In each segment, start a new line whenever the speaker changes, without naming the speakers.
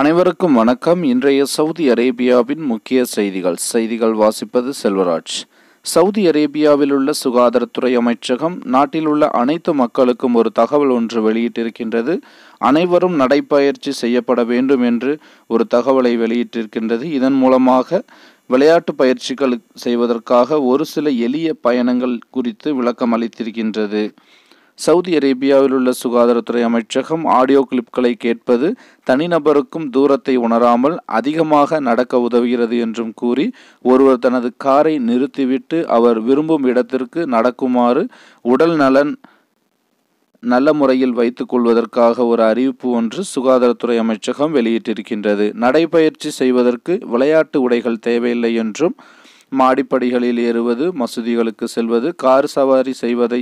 அனைவருக்கும் வணக்கம் இன்றைய சவுதி அரேபியாவின் முக்கிய செய்திகள் செய்திகள் வாசிப்பது செல்வராஜ் சவுதி அரேபியாவில் உள்ள சுகாதாரத்துறை அமைச்சகம் நாட்டில் உள்ள அனைத்து மக்களுக்கும் ஒரு தகவல் ஒன்று வெளியிட்டிருக்கின்றது அனைவரும் நடைப்பயிற்சி செய்யப்பட வேண்டும் என்று ஒரு தகவலை வெளியிட்டிருக்கின்றது இதன் மூலமாக விளையாட்டு பயிற்சிகள் செய்வதற்காக ஒரு சில எளிய பயணங்கள் குறித்து விளக்கம் அளித்திருக்கின்றது சவுதி அரேபியாவில் உள்ள சுகாதாரத்துறை அமைச்சகம் ஆடியோ கிளிப்களை கேட்பது தனிநபருக்கும் தூரத்தை உணராமல் அதிகமாக நடக்க உதவுகிறது என்றும் கூறி ஒருவர் தனது காரை நிறுத்திவிட்டு அவர் விரும்பும் இடத்திற்கு நடக்குமாறு உடல் நலன் நல்ல முறையில் வைத்துக் கொள்வதற்காக ஒரு அறிவிப்பு ஒன்று சுகாதாரத்துறை அமைச்சகம் வெளியிட்டிருக்கின்றது நடைபயிற்சி செய்வதற்கு விளையாட்டு உடைகள் தேவையில்லை என்றும் மாடிப்படிகளில் ஏறுவது மசூதிகளுக்கு செல்வது கார் சவாரி செய்வதை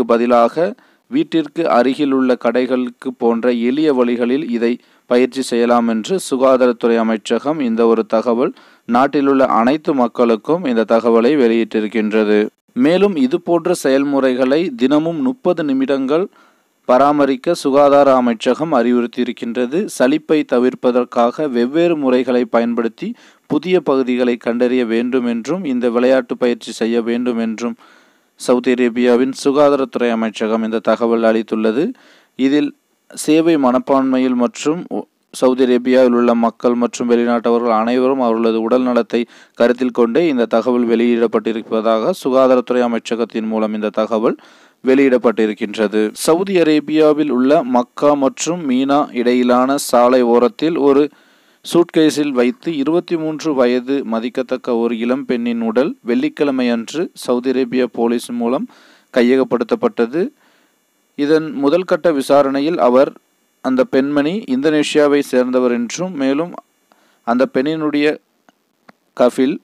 வழிகளுக்கு பதிலாக வீட்டிற்கு அருகிலுள்ள கடைகளுக்கு போன்ற எளிய வழிகளில் இதை பயிற்சி செய்யலாம் என்று சுகாதாரத்துறை அமைச்சகம் இந்த ஒரு தகவல் நாட்டிலுள்ள அனைத்து மக்களுக்கும் இந்த தகவலை வெளியிட்டிருக்கின்றது மேலும் இதுபோன்ற செயல்முறைகளை தினமும் முப்பது நிமிடங்கள் பராமரிக்க சுகாதார அமைச்சகம் அறிவுறுத்தியிருக்கின்றது சலிப்பை தவிர்ப்பதற்காக வெவ்வேறு முறைகளை பயன்படுத்தி புதிய பகுதிகளை கண்டறிய வேண்டும் என்றும் இந்த விளையாட்டு பயிற்சி செய்ய வேண்டும் என்றும் சவுதி அரேபியாவின் சுகாதாரத்துறை அமைச்சகம் இந்த தகவல் அளித்துள்ளது இதில் சேவை மனப்பான்மையில் மற்றும் சவுதி அரேபியாவில் உள்ள மக்கள் மற்றும் வெளிநாட்டவர்கள் அனைவரும் அவர்களது உடல் நலத்தை கருத்தில் கொண்டே இந்த தகவல் வெளியிடப்பட்டிருப்பதாக சுகாதாரத்துறை அமைச்சகத்தின் மூலம் இந்த தகவல் வெளியிடப்பட்டிருக்கின்றது சவுதி அரேபியாவில் உள்ள மக்கா மற்றும் மீனா இடையிலான சாலை ஓரத்தில் ஒரு சூட்கேஸில் வைத்து இருபத்தி மூன்று வயது மதிக்கத்தக்க ஒரு இளம்பெண்ணின் உடல் வெள்ளிக்கிழமை அன்று சவுதி அரேபிய போலீஸ் மூலம் கையகப்படுத்தப்பட்டது இதன் முதல் கட்ட விசாரணையில் அவர் அந்த பெண்மணி இந்தோனேஷியாவை சேர்ந்தவர் என்றும் மேலும் அந்த பெண்ணினுடைய கஃபில்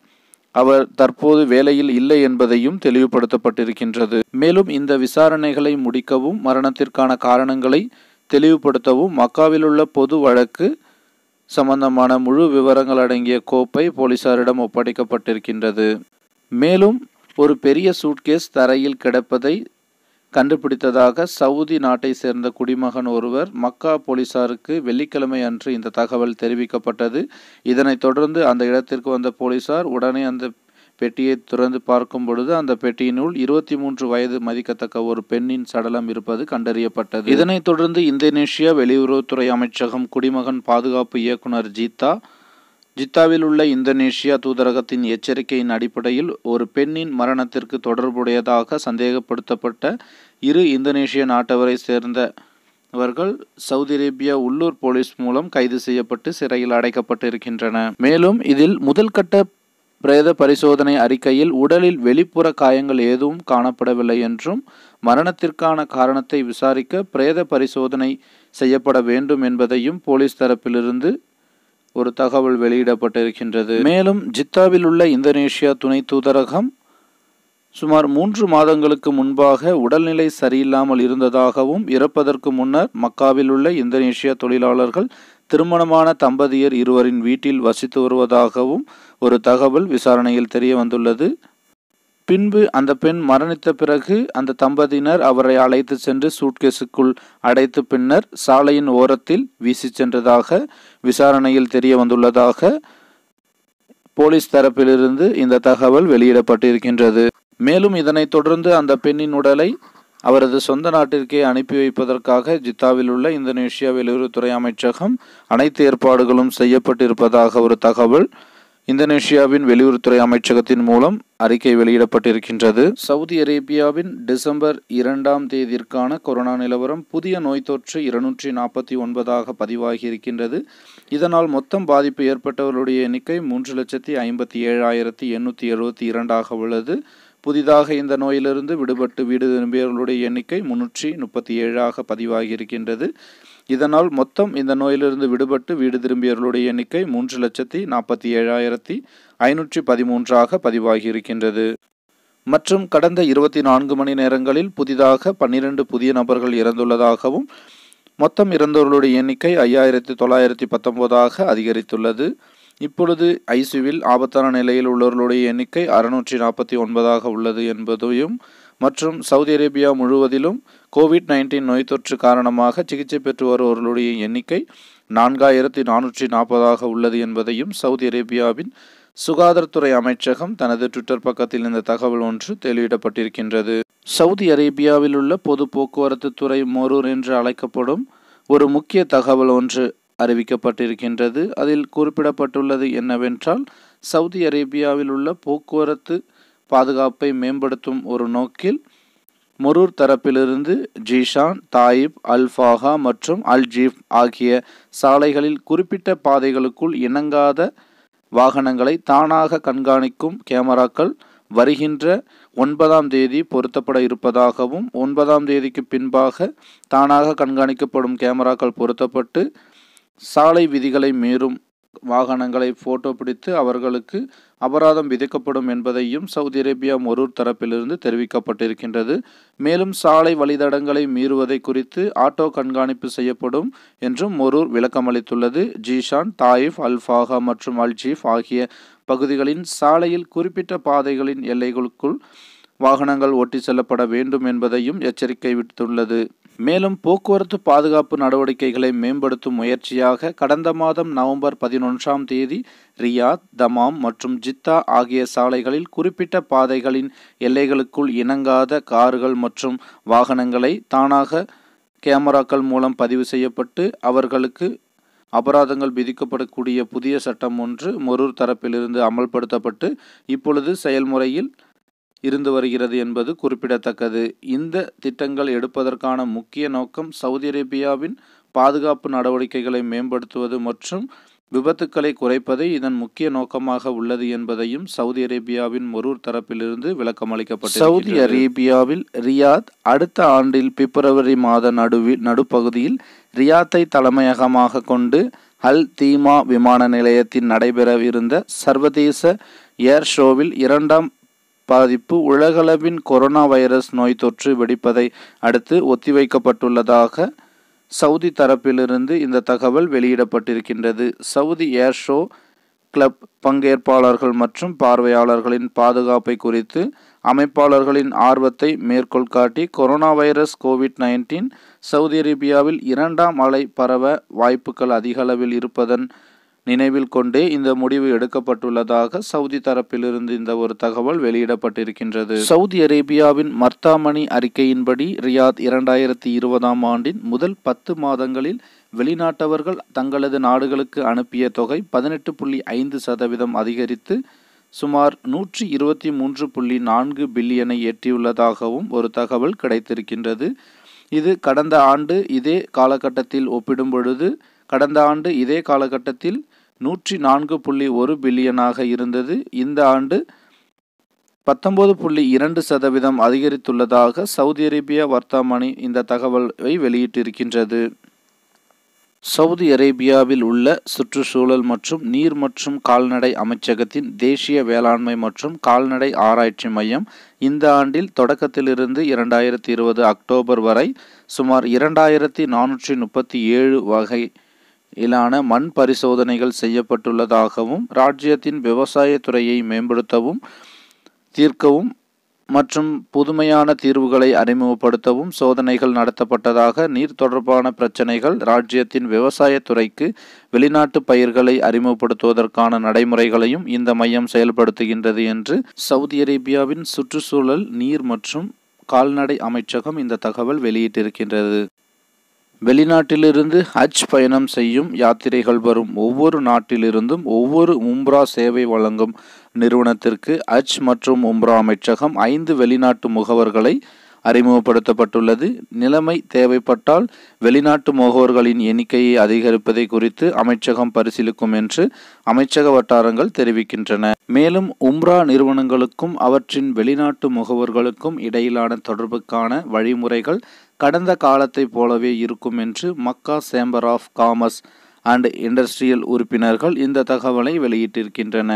அவர் தற்போது வேலையில் இல்லை என்பதையும் தெளிவுபடுத்தப்பட்டிருக்கின்றது மேலும் இந்த விசாரணைகளை முடிக்கவும் மரணத்திற்கான காரணங்களை தெளிவுபடுத்தவும் மக்காவிலுள்ள பொது வழக்கு சம்பந்தமான முழு விவரங்கள் அடங்கிய கோப்பை போலீசாரிடம் ஒப்படைக்கப்பட்டிருக்கின்றது மேலும் ஒரு பெரிய சூட்கேஸ் தரையில் கிடப்பதை கண்டுபிடித்ததாக சவுதி நாட்டை சேர்ந்த குடிமகன் ஒருவர் மக்கா போலீசாருக்கு வெள்ளிக்கிழமை அன்று இந்த தகவல் தெரிவிக்கப்பட்டது இதனைத் தொடர்ந்து அந்த இடத்திற்கு வந்த போலீசார் உடனே அந்த பெட்டியை திறந்து பார்க்கும் பொழுது அந்த பெட்டியினுள் இருபத்தி மூன்று வயது மதிக்கத்தக்க ஒரு பெண்ணின் சடலம் இருப்பது கண்டறியப்பட்டது இதனைத் தொடர்ந்து இந்தோனேஷியா வெளியுறவுத்துறை அமைச்சகம் குடிமகன் பாதுகாப்பு இயக்குனர் ஜீதா ஜித்தாவில் உள்ள இந்தோனேஷியா தூதரகத்தின் எச்சரிக்கையின் அடிப்படையில் ஒரு பெண்ணின் மரணத்திற்கு தொடர்புடையதாக சந்தேகப்படுத்தப்பட்ட இரு இந்தோனேஷிய நாட்டவரை சேர்ந்த இவர்கள் சவுதி அரேபியா உள்ளூர் போலீஸ் மூலம் கைது செய்யப்பட்டு சிறையில் அடைக்கப்பட்டு இருக்கின்றன மேலும் இதில் முதல் கட்ட பிரேத பரிசோதனை அறிக்கையில் உடலில் வெளிப்புற காயங்கள் எதுவும் காணப்படவில்லை என்றும் மரணத்திற்கான காரணத்தை விசாரிக்க பிரேத பரிசோதனை செய்யப்பட வேண்டும் என்பதையும் போலீஸ் தரப்பிலிருந்து ஒரு தகவல் வெளியிடப்பட்டிருக்கின்றது மேலும் ஜித்தாவில் உள்ள இந்தோனேஷியா துணை தூதரகம் சுமார் மூன்று மாதங்களுக்கு முன்பாக உடல்நிலை சரியில்லாமல் இருந்ததாகவும் இறப்பதற்கு முன்னர் மக்காவில் உள்ள இந்தோனேஷிய தொழிலாளர்கள் திருமணமான தம்பதியர் இருவரின் வீட்டில் வசித்து வருவதாகவும் ஒரு தகவல் விசாரணையில் தெரிய வந்துள்ளது பின்பு அந்த பெண் மரணித்த பிறகு அந்த தம்பதியினர் அவரை அழைத்து சென்று சூட்கேஸுக்குள் அடைத்து பின்னர் சாலையின் ஓரத்தில் வீசி சென்றதாக விசாரணையில் தெரிய வந்துள்ளதாக போலீஸ் தரப்பிலிருந்து இந்த தகவல் வெளியிடப்பட்டிருக்கின்றது மேலும் இதனைத் தொடர்ந்து அந்த பெண்ணின் உடலை அவரது சொந்த நாட்டிற்கே அனுப்பி வைப்பதற்காக ஜித்தாவில் உள்ள இந்தோனேஷியா வெளியுறவுத்துறை அமைச்சகம் அனைத்து ஏற்பாடுகளும் செய்யப்பட்டிருப்பதாக ஒரு தகவல் இந்தோனேஷியாவின் வெளியுறவுத்துறை அமைச்சகத்தின் மூலம் அறிக்கை வெளியிடப்பட்டிருக்கின்றது சவுதி அரேபியாவின் டிசம்பர் இரண்டாம் தேதியிற்கான கொரோனா நிலவரம் புதிய நோய் தொற்று இருநூற்றி நாற்பத்தி ஒன்பதாக பதிவாகி இருக்கின்றது இதனால் மொத்தம் பாதிப்பு ஏற்பட்டவர்களுடைய எண்ணிக்கை மூன்று லட்சத்தி ஐம்பத்தி ஏழாயிரத்தி எண்ணூற்றி எழுபத்தி இரண்டாக உள்ளது புதிதாக இந்த நோயிலிருந்து விடுபட்டு வீடு திரும்பியவர்களுடைய எண்ணிக்கை முன்னூற்றி முப்பத்தி ஏழாக பதிவாகி இருக்கின்றது இதனால் மொத்தம் இந்த நோயிலிருந்து விடுபட்டு வீடு திரும்பியவர்களுடைய எண்ணிக்கை மூன்று லட்சத்தி நாற்பத்தி ஏழாயிரத்தி ஐநூற்றி பதிமூன்றாக பதிவாகி இருக்கின்றது மற்றும் கடந்த இருபத்தி நான்கு மணி நேரங்களில் புதிதாக பன்னிரண்டு புதிய நபர்கள் இறந்துள்ளதாகவும் மொத்தம் இறந்தவர்களுடைய எண்ணிக்கை ஐயாயிரத்தி தொள்ளாயிரத்தி பத்தொன்பதாக அதிகரித்துள்ளது இப்பொழுது ஐசியூவில் ஆபத்தான நிலையில் உள்ளவர்களுடைய எண்ணிக்கை அறுநூற்றி நாற்பத்தி ஒன்பதாக உள்ளது என்பதையும் மற்றும் சவுதி அரேபியா முழுவதிலும் கோவிட் நைன்டீன் நோய் தொற்று காரணமாக சிகிச்சை பெற்று வருபவர்களுடைய எண்ணிக்கை நான்காயிரத்தி நானூற்றி நாற்பதாக உள்ளது என்பதையும் சவுதி அரேபியாவின் சுகாதாரத்துறை அமைச்சகம் தனது ட்விட்டர் பக்கத்தில் இந்த தகவல் ஒன்று தெளிவிடப்பட்டிருக்கின்றது சவுதி அரேபியாவில் உள்ள பொது போக்குவரத்து துறை மோரூர் என்று அழைக்கப்படும் ஒரு முக்கிய தகவல் ஒன்று அறிவிக்கப்பட்டிருக்கின்றது அதில் குறிப்பிடப்பட்டுள்ளது என்னவென்றால் சவுதி அரேபியாவில் உள்ள போக்குவரத்து பாதுகாப்பை மேம்படுத்தும் ஒரு நோக்கில் மொரூர் தரப்பிலிருந்து ஜிஷான் தாயிப் அல்ஃபாஹா மற்றும் அல் ஜீப் ஆகிய சாலைகளில் குறிப்பிட்ட பாதைகளுக்குள் இணங்காத வாகனங்களை தானாக கண்காணிக்கும் கேமராக்கள் வருகின்ற ஒன்பதாம் தேதி பொருத்தப்பட இருப்பதாகவும் ஒன்பதாம் தேதிக்கு பின்பாக தானாக கண்காணிக்கப்படும் கேமராக்கள் பொருத்தப்பட்டு சாலை விதிகளை மீறும் வாகனங்களை போட்டோ பிடித்து அவர்களுக்கு அபராதம் விதிக்கப்படும் என்பதையும் சவுதி அரேபியா மொரூர் தரப்பிலிருந்து தெரிவிக்கப்பட்டிருக்கின்றது மேலும் சாலை வழிதடங்களை மீறுவதை குறித்து ஆட்டோ கண்காணிப்பு செய்யப்படும் என்றும் மொரூர் விளக்கமளித்துள்ளது ஜீஷான் தாயிஃப் அல்ஃபாகா மற்றும் அல்ஜீஃப் ஆகிய பகுதிகளின் சாலையில் குறிப்பிட்ட பாதைகளின் எல்லைகளுக்குள் வாகனங்கள் ஓட்டி செல்லப்பட வேண்டும் என்பதையும் எச்சரிக்கை விடுத்துள்ளது மேலும் போக்குவரத்து பாதுகாப்பு நடவடிக்கைகளை மேம்படுத்தும் முயற்சியாக கடந்த மாதம் நவம்பர் பதினொன்றாம் தேதி ரியாத் தமாம் மற்றும் ஜித்தா ஆகிய சாலைகளில் குறிப்பிட்ட பாதைகளின் எல்லைகளுக்குள் இணங்காத கார்கள் மற்றும் வாகனங்களை தானாக கேமராக்கள் மூலம் பதிவு செய்யப்பட்டு அவர்களுக்கு அபராதங்கள் விதிக்கப்படக்கூடிய புதிய சட்டம் ஒன்று மொரூர் தரப்பிலிருந்து அமல்படுத்தப்பட்டு இப்பொழுது செயல்முறையில் இருந்து வருகிறது என்பது குறிப்பிடத்தக்கது இந்த திட்டங்கள் எடுப்பதற்கான முக்கிய நோக்கம் சவுதி அரேபியாவின் பாதுகாப்பு நடவடிக்கைகளை மேம்படுத்துவது மற்றும் விபத்துக்களை குறைப்பதே இதன் முக்கிய நோக்கமாக உள்ளது என்பதையும் சவுதி அரேபியாவின் மொரூர் தரப்பிலிருந்து விளக்கம் அளிக்கப்பட்டது சவுதி அரேபியாவில் ரியாத் அடுத்த ஆண்டில் பிப்ரவரி மாத நடுவில் நடுப்பகுதியில் ரியாத்தை தலைமையகமாக கொண்டு அல் தீமா விமான நிலையத்தில் நடைபெறவிருந்த சர்வதேச ஏர் ஷோவில் இரண்டாம் பாதிப்பு உலகளவின் கொரோனா வைரஸ் நோய் தொற்று வெடிப்பதை அடுத்து ஒத்திவைக்கப்பட்டுள்ளதாக சவுதி தரப்பிலிருந்து இந்த தகவல் வெளியிடப்பட்டிருக்கின்றது சவுதி ஏர் ஷோ கிளப் பங்கேற்பாளர்கள் மற்றும் பார்வையாளர்களின் பாதுகாப்பை குறித்து அமைப்பாளர்களின் ஆர்வத்தை மேற்கோள் காட்டி corona virus Covid nineteen Saudi அரேபியாவில் இரண்டாம் அலை பரவ வாய்ப்புகள் அதிகளவில் இருப்பதன் நினைவில் கொண்டே இந்த முடிவு எடுக்கப்பட்டுள்ளதாக சவுதி தரப்பிலிருந்து இந்த ஒரு தகவல் வெளியிடப்பட்டிருக்கின்றது சவுதி அரேபியாவின் மர்த்தாமணி அறிக்கையின்படி ரியாத் இரண்டாயிரத்தி இருபதாம் ஆண்டின் முதல் பத்து மாதங்களில் வெளிநாட்டவர்கள் தங்களது நாடுகளுக்கு அனுப்பிய தொகை பதினெட்டு புள்ளி ஐந்து சதவீதம் அதிகரித்து சுமார் நூற்றி இருபத்தி மூன்று புள்ளி நான்கு பில்லியனை எட்டியுள்ளதாகவும் ஒரு தகவல் கிடைத்திருக்கின்றது இது கடந்த ஆண்டு இதே காலகட்டத்தில் ஒப்பிடும் பொழுது கடந்த ஆண்டு இதே காலகட்டத்தில் நூற்றி நான்கு புள்ளி ஒரு பில்லியனாக இருந்தது இந்த ஆண்டு பத்தொன்பது புள்ளி இரண்டு சதவீதம் அதிகரித்துள்ளதாக சவுதி அரேபியா வர்த்தமானி இந்த தகவலை வெளியிட்டிருக்கின்றது சவுதி அரேபியாவில் உள்ள சுற்றுச்சூழல் மற்றும் நீர் மற்றும் கால்நடை அமைச்சகத்தின் தேசிய வேளாண்மை மற்றும் கால்நடை ஆராய்ச்சி மையம் இந்த ஆண்டில் தொடக்கத்திலிருந்து இரண்டாயிரத்தி இருபது அக்டோபர் வரை சுமார் இரண்டாயிரத்தி நானூற்றி முப்பத்தி ஏழு வகை இலான மண் பரிசோதனைகள் செய்யப்பட்டுள்ளதாகவும் ராஜ்யத்தின் விவசாய துறையை மேம்படுத்தவும் தீர்க்கவும் மற்றும் புதுமையான தீர்வுகளை அறிமுகப்படுத்தவும் சோதனைகள் நடத்தப்பட்டதாக நீர் தொடர்பான பிரச்சினைகள் ராஜ்யத்தின் விவசாய துறைக்கு வெளிநாட்டு பயிர்களை அறிமுகப்படுத்துவதற்கான நடைமுறைகளையும் இந்த மையம் செயல்படுத்துகின்றது என்று சவுதி அரேபியாவின் சுற்றுச்சூழல் நீர் மற்றும் கால்நடை அமைச்சகம் இந்த தகவல் வெளியிட்டிருக்கின்றது வெளிநாட்டிலிருந்து ஹஜ் பயணம் செய்யும் யாத்திரைகள் வரும் ஒவ்வொரு நாட்டிலிருந்தும் ஒவ்வொரு உம்ரா சேவை வழங்கும் நிறுவனத்திற்கு ஹஜ் மற்றும் உம்ரா அமைச்சகம் ஐந்து வெளிநாட்டு முகவர்களை அறிமுகப்படுத்தப்பட்டுள்ளது நிலைமை தேவைப்பட்டால் வெளிநாட்டு முகவர்களின் எண்ணிக்கையை அதிகரிப்பதை குறித்து அமைச்சகம் பரிசீலிக்கும் என்று அமைச்சக வட்டாரங்கள் தெரிவிக்கின்றன மேலும் உம்ரா நிறுவனங்களுக்கும் அவற்றின் வெளிநாட்டு முகவர்களுக்கும் இடையிலான தொடர்புக்கான வழிமுறைகள் கடந்த காலத்தைப் போலவே இருக்கும் என்று Mecca chamber of commerce and industrial உறுப்பினர்கள் இந்த தகவலை வெளியிட்டிருக்கின்றன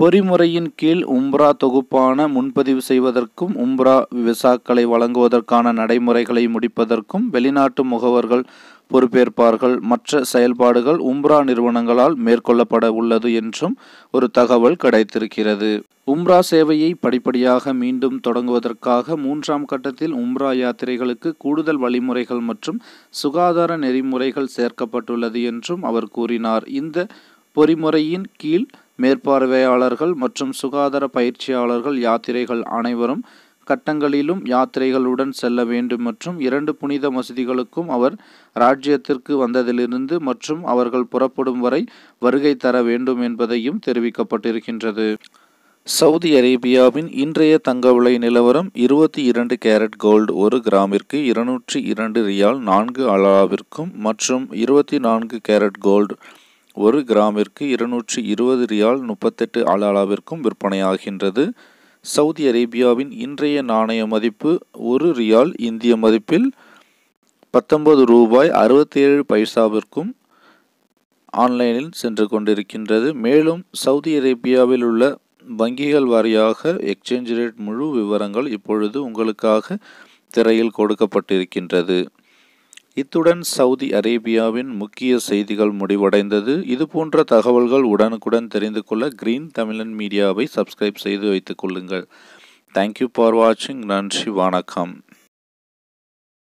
பொறிமுறையின் கீழ் உம்ரா தொகுப்பான முன்பதிவு செய்வதற்கும் உம்ரா விசாக்களை வழங்குவதற்கான நடைமுறைகளை முடிப்பதற்கும் வெளிநாட்டு முகவர்கள் பொறுப்பேற்பார்கள் மற்ற செயல்பாடுகள் உம்ரா நிறுவனங்களால் மேற்கொள்ளப்பட உள்ளது என்றும் ஒரு தகவல் கிடைத்திருக்கிறது உம்ரா சேவையை படிப்படியாக மீண்டும் தொடங்குவதற்காக மூன்றாம் கட்டத்தில் உம்ரா யாத்திரைகளுக்கு கூடுதல் வழிமுறைகள் மற்றும் சுகாதார நெறிமுறைகள் சேர்க்கப்பட்டுள்ளது என்றும் அவர் கூறினார் இந்த பொறிமுறையின் கீழ் மேற்பார்வையாளர்கள் மற்றும் சுகாதார பயிற்சியாளர்கள் யாத்திரைகள் அனைவரும் கட்டங்களிலும் யாத்திரைகளுடன் செல்ல வேண்டும் மற்றும் இரண்டு புனித மசதிகளுக்கும் அவர் ராஜ்யத்திற்கு வந்ததிலிருந்து மற்றும் அவர்கள் புறப்படும் வரை வருகை தர வேண்டும் என்பதையும் தெரிவிக்கப்பட்டிருக்கின்றது சவுதி அரேபியாவின் இன்றைய தங்க விலை நிலவரம் இருபத்தி இரண்டு கேரட் கோல்டு ஒரு கிராமிற்கு இருநூற்றி இரண்டு ரியால் நான்கு அலாவிற்கும் மற்றும் இருபத்தி நான்கு கேரட் கோல்டு ஒரு கிராமிற்கு இருநூற்றி இருபது ரியால் முப்பத்தெட்டு அளவிற்கும் விற்பனையாகின்றது சவுதி அரேபியாவின் இன்றைய நாணய மதிப்பு ஒரு ரியால் இந்திய மதிப்பில் பத்தொன்பது ரூபாய் அறுபத்தேழு பைசாவிற்கும் ஆன்லைனில் சென்று கொண்டிருக்கின்றது மேலும் சவுதி அரேபியாவில் உள்ள வங்கிகள் வாரியாக எக்ஸ்சேஞ்ச் ரேட் முழு விவரங்கள் இப்பொழுது உங்களுக்காக திரையில் கொடுக்கப்பட்டிருக்கின்றது இத்துடன் சவுதி அரேபியாவின் முக்கிய செய்திகள் முடிவடைந்தது இதுபோன்ற தகவல்கள் உடனுக்குடன் தெரிந்து கொள்ள கிரீன் தமிழன் மீடியாவை சப்ஸ்கிரைப் செய்து வைத்துக் கொள்ளுங்கள் தேங்க்யூ ஃபார் வாட்சிங் நன்றி வணக்கம்